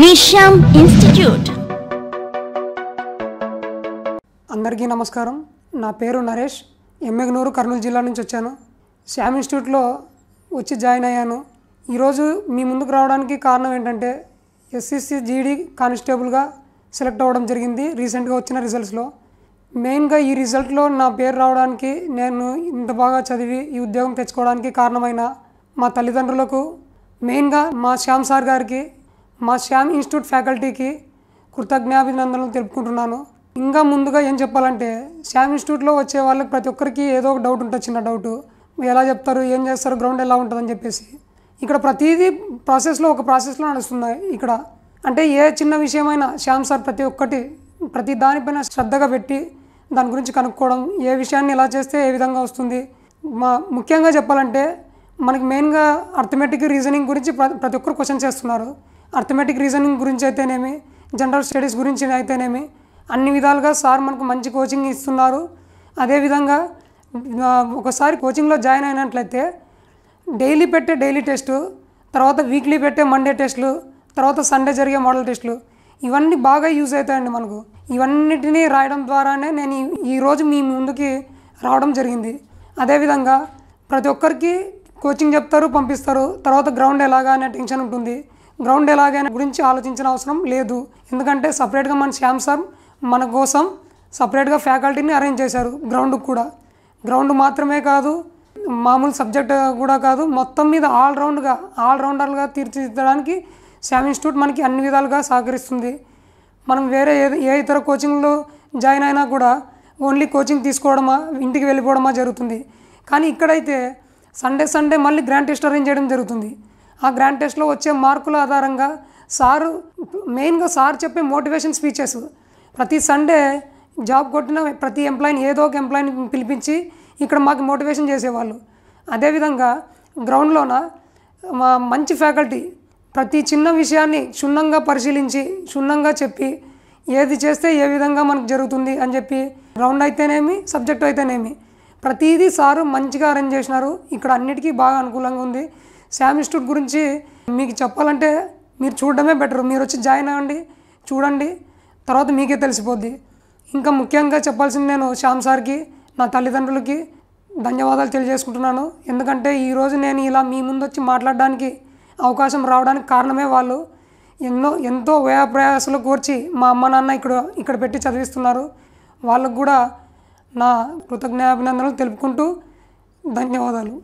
విషయం ఇన్స్టిట్యూట్ అందరికీ నమస్కారం నా పేరు నరేష్ ఎమ్మెగనూరు కర్నూలు జిల్లా నుంచి వచ్చాను శ్యామ్ ఇన్స్టిట్యూట్లో వచ్చి జాయిన్ అయ్యాను ఈరోజు మీ ముందుకు రావడానికి కారణం ఏంటంటే ఎస్సీసీ జీడీ కానిస్టేబుల్గా సెలెక్ట్ అవ్వడం జరిగింది రీసెంట్గా వచ్చిన రిజల్ట్స్లో మెయిన్గా ఈ రిజల్ట్లో నా పేరు రావడానికి నేను ఇంత బాగా చదివి ఈ ఉద్యోగం తెచ్చుకోవడానికి కారణమైన మా తల్లిదండ్రులకు మెయిన్గా మా శ్యామ్ సార్ గారికి మా శ్యామ్ ఇన్స్టిట్యూట్ ఫ్యాకల్టీకి కృతజ్ఞాభినందనలు తెలుపుకుంటున్నాను ఇంకా ముందుగా ఏం చెప్పాలంటే శ్యామ్ ఇన్స్టిట్యూట్లో వచ్చే వాళ్ళకి ప్రతి ఒక్కరికి ఏదో ఒక డౌట్ ఉంటుంది చిన్న డౌట్ ఎలా చెప్తారు ఏం చేస్తారు గ్రౌండ్ ఎలా ఉంటుందని చెప్పేసి ఇక్కడ ప్రతిదీ ప్రాసెస్లో ఒక ప్రాసెస్లో నడుస్తుంది ఇక్కడ అంటే ఏ చిన్న విషయమైనా శ్యామ్ సార్ ప్రతి ఒక్కటి ప్రతి దానిపైన శ్రద్ధగా పెట్టి దాని గురించి కనుక్కోవడం ఏ విషయాన్ని ఎలా చేస్తే ఏ విధంగా వస్తుంది మా ముఖ్యంగా చెప్పాలంటే మనకి మెయిన్గా అర్థమెటిక్ రీజనింగ్ గురించి ప్రతి ఒక్కరు క్వశ్చన్ చేస్తున్నారు అర్థమెటిక్ రీజనింగ్ గురించి అయితేనేమి జనరల్ స్టడీస్ గురించి అయితేనేమి అన్ని విధాలుగా సార్ మనకు మంచి కోచింగ్ ఇస్తున్నారు అదేవిధంగా ఒకసారి కోచింగ్లో జాయిన్ అయినట్లయితే డైలీ పెట్టే డైలీ టెస్టు తర్వాత వీక్లీ పెట్టే మండే టెస్టులు తర్వాత సండే జరిగే మోడల్ టెస్టులు ఇవన్నీ బాగా యూజ్ అవుతాయండి మనకు ఇవన్నిటినీ రాయడం ద్వారానే నేను ఈరోజు మీ ముందుకి రావడం జరిగింది అదేవిధంగా ప్రతి ఒక్కరికి కోచింగ్ చెప్తారు పంపిస్తారు తర్వాత గ్రౌండ్ ఎలాగా అనే టెన్షన్ ఉంటుంది గ్రౌండ్ ఎలాగైనా గురించి ఆలోచించిన అవసరం లేదు ఎందుకంటే సపరేట్గా మన శ్యామ్ సార్ మన కోసం సపరేట్గా ఫ్యాకల్టీని అరేంజ్ చేశారు గ్రౌండ్కి కూడా గ్రౌండ్ మాత్రమే కాదు మామూలు సబ్జెక్ట్ కూడా కాదు మొత్తం మీద ఆల్రౌండ్గా ఆల్రౌండర్గా తీర్చిదిద్దడానికి శ్యామ్ ఇన్స్టిట్యూట్ మనకి అన్ని విధాలుగా సహకరిస్తుంది మనం వేరే ఏ ఏ ఇతర కోచింగ్లో జాయిన్ అయినా కూడా ఓన్లీ కోచింగ్ తీసుకోవడమా ఇంటికి వెళ్ళిపోవడమా జరుగుతుంది కానీ ఇక్కడైతే సండే సండే మళ్ళీ గ్రాండ్ టెస్ట్ అరేంజ్ చేయడం జరుగుతుంది ఆ గ్రాండ్ టెస్ట్లో వచ్చే మార్కుల ఆధారంగా సారు మెయిన్గా సార్ చెప్పే మోటివేషన్ స్పీచెస్ ప్రతి సండే జాబ్ కొట్టిన ప్రతి ఎంప్లాయీని ఏదో ఒక ఎంప్లాయీని పిలిపించి ఇక్కడ మాకు మోటివేషన్ చేసేవాళ్ళు అదేవిధంగా గ్రౌండ్లోన మా మంచి ఫ్యాకల్టీ ప్రతి చిన్న విషయాన్ని క్షుణ్ణంగా పరిశీలించి క్షుణ్ణంగా చెప్పి ఏది చేస్తే ఏ విధంగా మనకు జరుగుతుంది అని చెప్పి గ్రౌండ్ అయితేనేమి సబ్జెక్ట్ అయితేనేమి ప్రతిదీ సారు మంచిగా అరేంజ్ చేసినారు ఇక్కడ అన్నిటికీ బాగా అనుకూలంగా ఉంది శామ్ ఇన్స్టిట్యూట్ గురించి మీకు చెప్పాలంటే మీరు చూడడమే బెటర్ మీరు వచ్చి జాయిన్ అవ్వండి చూడండి తర్వాత మీకే తెలిసిపోద్ది ఇంకా ముఖ్యంగా చెప్పాల్సింది నేను శ్యామ్ సార్కి నా తల్లిదండ్రులకి ధన్యవాదాలు తెలియజేసుకుంటున్నాను ఎందుకంటే ఈరోజు నేను ఇలా మీ ముందు వచ్చి మాట్లాడడానికి అవకాశం రావడానికి కారణమే వాళ్ళు ఎన్నో ఎంతో వ్యయప్రయాసాలు కోర్చి మా అమ్మ నాన్న ఇక్కడ ఇక్కడ పెట్టి చదివిస్తున్నారు వాళ్ళకు కూడా నా కృతజ్ఞాభినందనలు తెలుపుకుంటూ ధన్యవాదాలు